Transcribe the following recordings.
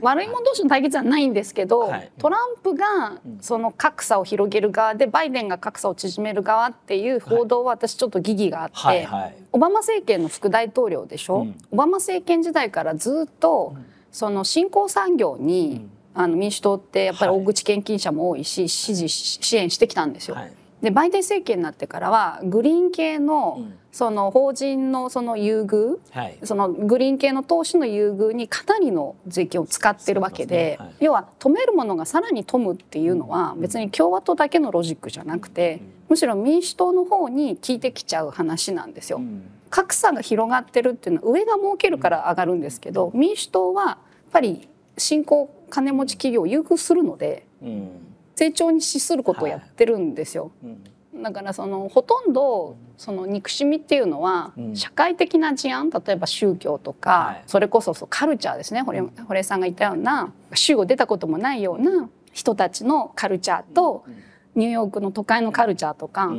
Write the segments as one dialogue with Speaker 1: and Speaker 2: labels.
Speaker 1: 悪い者同士の対決はないんですけど、はい、トランプがその格差を広げる側でバイデンが格差を縮める側っていう報道は私ちょっと疑義があって、はいはいはい、オバマ政権の副大統領でしょ、うん、オバマ政権時代からずっとその新興産業に、あの民主党ってやっぱり大口献金者も多いし支持支援してきたんですよ。はいでバイデン政権になってからはグリーン系のその法人のその優遇、はい、そのグリーン系の投資の優遇にかなりの税金を使ってるわけで、ねはい、要は止めるものがさらに富むっていうのは別に共和党だけのロジックじゃなくて、うん、むしろ民主党の方に効いてきちゃう話なんですよ。うん、格差が広がってるっていうのは上が儲けるから上がるんですけど、民主党はやっぱり新興金持ち企業を優遇するので。うん成長に資することをやってるんですよ。はい、だからそのほとんどその憎しみっていうのは社会的な事案例えば宗教とか、それこそカルチャーですね堀江さんが言ったような州を出たこともないような人たちのカルチャーとニューヨークの都会のカルチャーとか、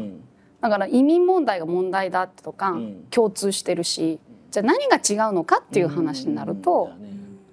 Speaker 1: だから移民問題が問題だってとか、共通してるしじゃあ何が違うのかっていう話になると、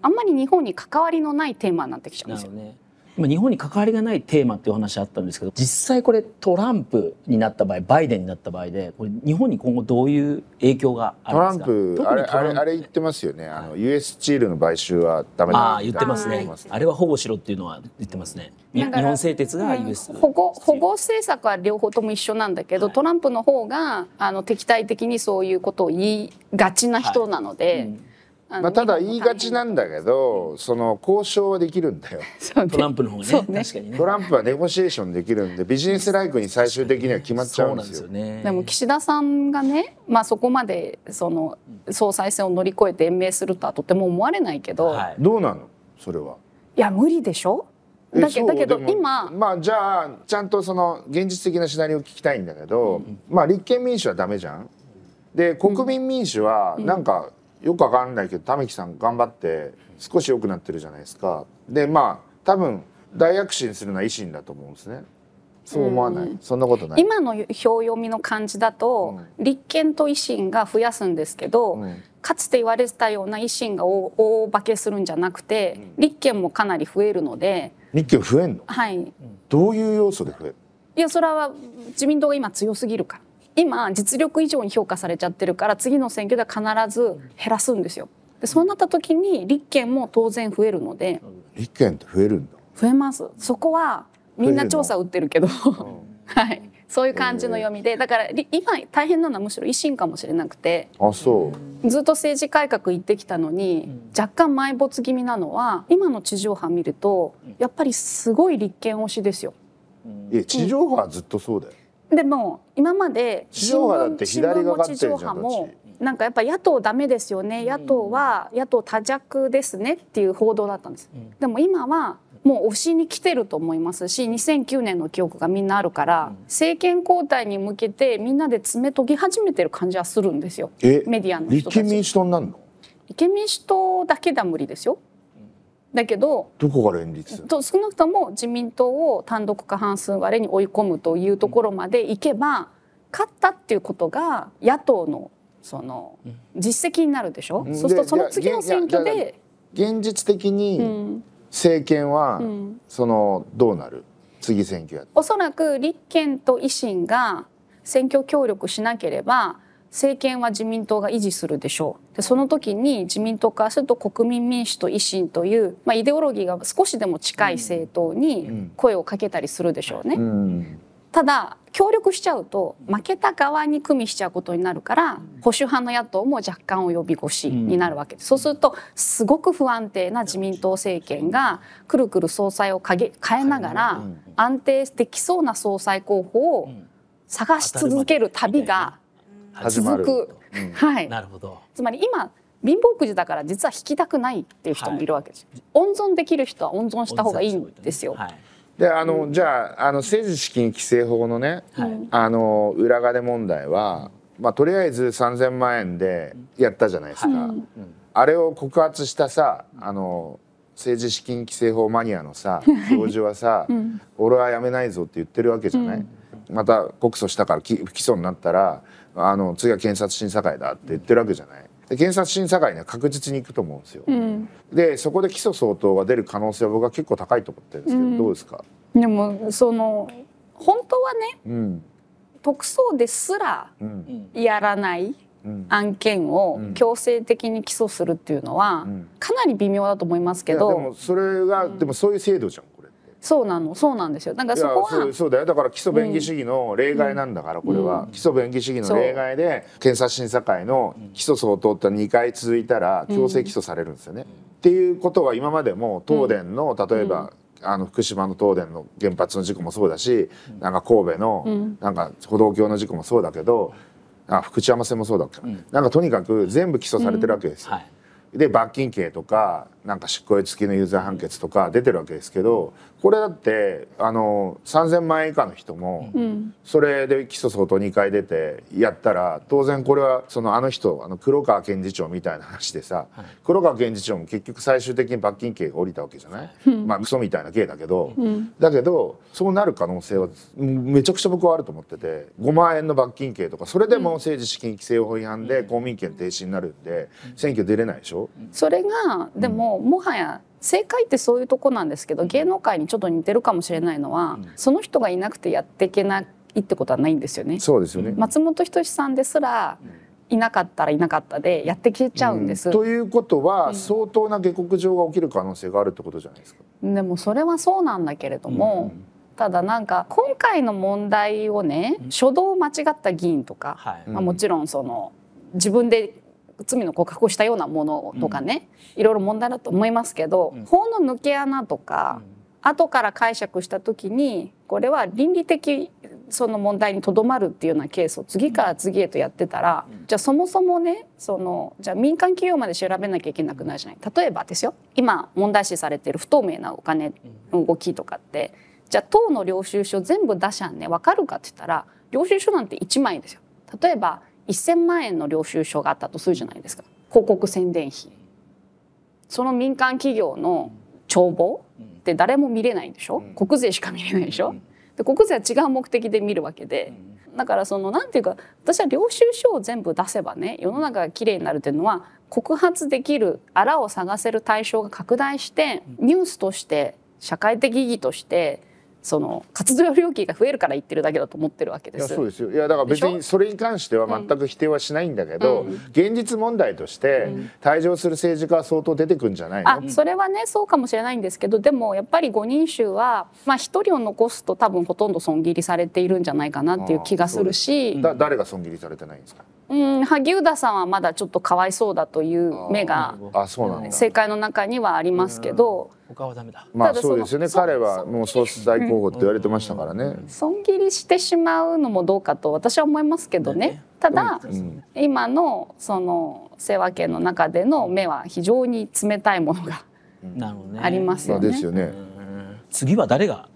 Speaker 1: あんまり日本に関わりのないテーマになってきちゃうんですよ。ね、
Speaker 2: 今日本に関わりがないテーマっていう話あったんですけど実際これトランプになった場合バイデンになった場合でこれ日本に今後どういう影響があるんですかトランプあれあれ言ってますよねあの、はい、US スチールの買収はダメだあ言ってますね、はい、あれは保護しろっていうのは言ってますね日本製鉄が US、保護
Speaker 1: 保護政策は両方とも一緒なんだけど、はい、トランプの方があの敵対的にそういうことを言いがちな人なので。うん
Speaker 2: まあ、ただ言いがちなんだけどその交渉はできるんだよ、ね、トランプの方ねね確かにねトランプはネゴシエーションできるんでビジネスライクに最終的には決まっちゃうんですよね、
Speaker 1: でも岸田さんがね、まあ、そこまでその総裁選を乗り越えて延命するとはとても思われないけど、は
Speaker 2: い、どうなのそれはいや無理でしょだけだけど今まあじゃあちゃんとその現実的なシナリオを聞きたいんだけど、うん、まあ立憲民主はダメじゃんで国民民主はなんかよくわかんないけど玉木さん頑張って少し良くなってるじゃないですかでまあ多分大躍進するのは維新だと思うんですね
Speaker 1: そう思わない、うん、
Speaker 2: そんなことない今
Speaker 1: の表読みの感じだと、うん、立憲と維新が増やすんですけど、うん、かつて言われてたような維新が大化けするんじゃなくて、立憲もかなり増えるので
Speaker 2: 立憲増えんのはいどういう要素で増える
Speaker 1: いやそれは自民党が今強すぎるから今実力以上に評価されちゃってるから次の選挙では必ず減らすんですよ。でそうなった時に立憲も当然増えるので
Speaker 2: 立憲って増えるんだ
Speaker 1: 増えますそこはみんな調査打ってるけど、うん、はいそういう感じの読みでだから今大変なのはむしろ維新かもしれなくてあそうずっと政治改革行ってきたのに若干埋没気味なのは今の地上波見るとやっぱりすごい立憲推しですよ。
Speaker 2: いや地上波はずっとそうだよ、うん
Speaker 1: でも今まで地上波だって地上波もなんかやっぱ野党ダメですよね野党は野党多弱ですねっていう報道だったんです、うん、でも今はもう推しに来てると思いますし2009年の記憶がみんなあるから、政権交代に向けてみんなで爪研ぎ始めてる感じはするんですよメディアの人立憲民主党になるの立憲民主党だけでは無理ですよだけど
Speaker 2: どこが連立
Speaker 1: と少なくとも自民党を単独過半数割れに追い込むというところまでいけば、勝ったっていうことが野党のその実績になるでしょ、うん、そうするとその次の選挙で
Speaker 2: 現実的に政権は、そのどうなる次選挙や
Speaker 1: おそらく立憲と維新が選挙協力しなければ政権は自民党が維持するでしょうでその時に自民党からすると国民民主と維新という、まあ、イデオロギーが少しでも近い政党に声をかけたりするでしょうね。うん、ただ協力しちゃうと負けた側に組みしちゃうことになるから保守派の野党も若干及び腰になるわけでそうするとすごく不安定な自民党政権がくるくる総裁をか変えながら安定できそうな総裁候補を探し続ける旅が
Speaker 2: 始まる。うん、はい。なるほど。つまり
Speaker 1: 今貧乏くじだから実は引きたくないっていう人もいるわけです、はい、温存できる人は温存した方がいいんですよ。はい、
Speaker 2: であの、うん、じゃああの政治資金規正法のね、はい、あの裏金問題は、まあ、とりあえず3,000万円でやったじゃないですか、うん、あれを告発したさあの政治資金規正法マニアのさ教授はさ、うん、俺はやめないぞって言ってるわけじゃない。また告訴したから不起訴になったらあの次は検察審査会だって言ってるわけじゃない。で検察審査会には確実に行くと思うんですよ。うん、でそこで起訴相当が出る可能性は僕は結構高いと思ってるんですけど、うん、どうですか
Speaker 1: でもその本当は
Speaker 2: ね、うん、
Speaker 1: 特捜ですらやらない案件を強制的に起訴するっていうのはかなり微妙だと思いますけど、でも
Speaker 2: それが、でもそういう制度じゃんそうなのそうなんですよだかそこはそうだよだから基礎便宜主義の例外なんだから、うん、これは、うん、基礎便宜主義の例外で検察審査会の起訴相当って2回続いたら強制起訴されるんですよね。うん、っていうことは今までも東電の例えば、あの福島の東電の原発の事故もそうだしなんか神戸のなんか歩道橋の事故もそうだけどあ福知山線もそうだっけ、うん、なんかとにかく全部起訴されてるわけですよ。はいで罰金刑とかなんか執行猶予付きの有罪判決とか出てるわけですけどこれだってあの3,000万円以下の人も、うん、それで起訴相当2回出てやったら当然これはそのあの人あの黒川検事長みたいな話でさ、はい、黒川検事長も結局最終的に罰金刑が下りたわけじゃない、うん、まあ嘘みたいな刑だけど、うん、だけどそうなる可能性はめちゃくちゃ僕はあると思ってて5万円の罰金刑とかそれでも政治資金規正法違反で公民権停止になるんで選挙出れないでしょ
Speaker 1: それがでも、もはや正解ってそういうとこなんですけど芸能界にちょっと似てるかもしれないのは、その人がいなくてやっていけないってことはないんですよね。そうですよね松本人志さんですら、いなかっ
Speaker 2: たらいなかったでやってきちゃうんです。うん、ということは、相当な下克上が起きる可能性があるってことじゃないですか。
Speaker 1: うん、でもそれはそうなんだけれども、うん、ただなんか今回の問題をね初動間違った議員とか、まあ、もちろんその自分で罪の告白をしたようなものとかね、うん、いろいろ問題だと思いますけど、うん、法の抜け穴とか、うん、後から解釈した時にこれは倫理的その問題にとどまるっていうようなケースを次から次へとやってたら、じゃあそもそもねそのじゃあ民間企業まで調べなきゃいけなくなるじゃない例えばですよ今問題視されている不透明なお金の動きとかってじゃあ党の領収書全部出しゃんね分かるかって言ったら領収書なんて1枚ですよ。例えば1,000万円の領収書があったとするじゃないですか広告宣伝費その民間企業の帳簿って誰も見れないでしょ、う国税しか見れないでしょ、うで国税は違う目的で見るわけで、だからそのなんていうか私は領収書を全部出せばね世の中がきれいになるっていうのは告発できるあらを探せる対象が拡大してニュースとして社会的意義としてその活動料金が増えるから言ってるだけだと思ってるわけですいやそうですよいやだから別に
Speaker 2: それに関しては全く否定はしないんだけど、うんうん、現実問題として退場する政治家は相当出てくんじゃないの、あそ
Speaker 1: れはねそうかもしれないんですけどでもやっぱり五人衆は、まあ、1人を残すと多分ほとんど損切りされているんじゃないかなっていう気がする
Speaker 2: し。だ誰が損切りされてないんですか
Speaker 1: うん、萩生田さんはまだちょっとかわいそうだという目が
Speaker 2: 政
Speaker 1: 界の中にはありますけど
Speaker 2: 他はダメだまあそうですよね彼はもう総大候補って言われてましたからね損
Speaker 1: 切りしてしまうのもどうかと私は思いますけどねただ、今のその世話家の中での目は非常に冷たいものが
Speaker 2: ありますよね。ですよね。次は誰が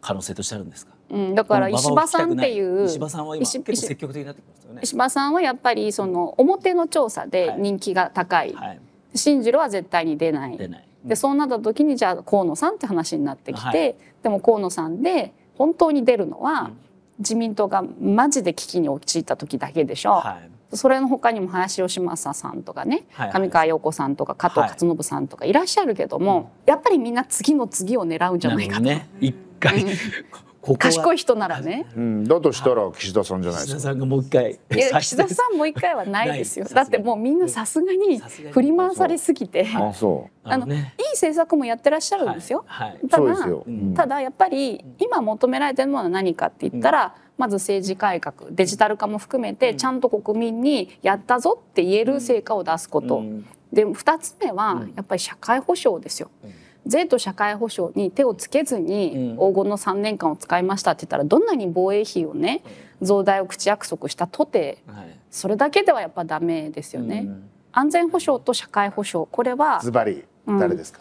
Speaker 2: 可能性としてあるんですか
Speaker 1: うん、だから石破さんっていう石破さんは結構積極的になってきますよね石破さんはやっぱりその表の調査で人気が高い、はい、進次郎は絶対に出ない出ない、うん、でそうなった時にじゃあ河野さんって話になってきて、はい、でも河野さんで本当に出るのは、自民党がマジで危機に陥った時だけでしょう、はい、それの他にも林芳正さんとかね、はいはい、上川陽子さんとか加藤勝信さんとかいらっしゃるけども、やっぱりみんな次の次を狙うんじゃない
Speaker 2: かと。一回、賢い
Speaker 1: 人ならね、
Speaker 2: うん、だとしたら岸田さんじゃないですか岸田さんがもう一回いや 岸田さ
Speaker 1: んもう一回はないですよだってもうみんなさすがに振り回されすぎてあ
Speaker 2: そうあの、いい
Speaker 1: 政策もやってらっしゃるんですよ、はいはい、ただただやっぱり今求められてるものは何かって言ったら、うんまず政治改革デジタル化も含めてちゃんと国民にやったぞって言える成果を出すこと、で2つ目はやっぱり社会保障ですよ。うん税と社会保障に手をつけずに黄金の3年間を使いましたって言ったらどんなに防衛費をね増大を口約束したとてそれだけではやっぱダメですよね。安全保障と社会保障これはズ
Speaker 2: バリ誰ですか、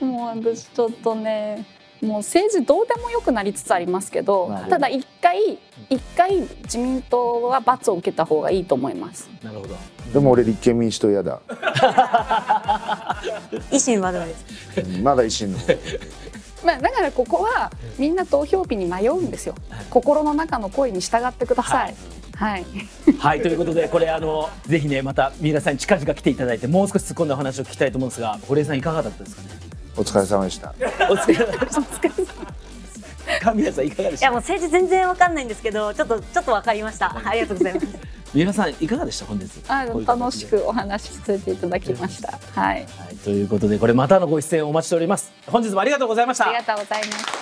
Speaker 1: うん、もう私ちょっとねもう政治どうでもよくなりつつありますけど、ただ一回一回自民党は罰を受けた方がいいと思います。
Speaker 2: なるほど。でも俺立憲民主党嫌だ。維新はダメです。まだ維新の。
Speaker 1: まあ、だからここはみんな投票日に迷うんですよ。心の中の声に従ってください。はいはい、
Speaker 2: はい、ということでこれあのぜひねまた三浦さんに近々来ていただいてもう少し突っ込んだお話を聞きたいと思うんですが堀江さんいかがだったですかね。お疲れ様でした。お疲れ様でした。神谷さんいかがでした。
Speaker 1: いやもう政治全然わかんないんですけど、ちょっとちょっとわかりました。ありがとうございます。
Speaker 2: 三浦さんいかがでした本日。
Speaker 1: あの楽しくお話しさせていただきました。はい、はい。
Speaker 2: ということでこれまたのご出演お待ちしております。本日もありがとうございました。あ
Speaker 1: りがとうございます。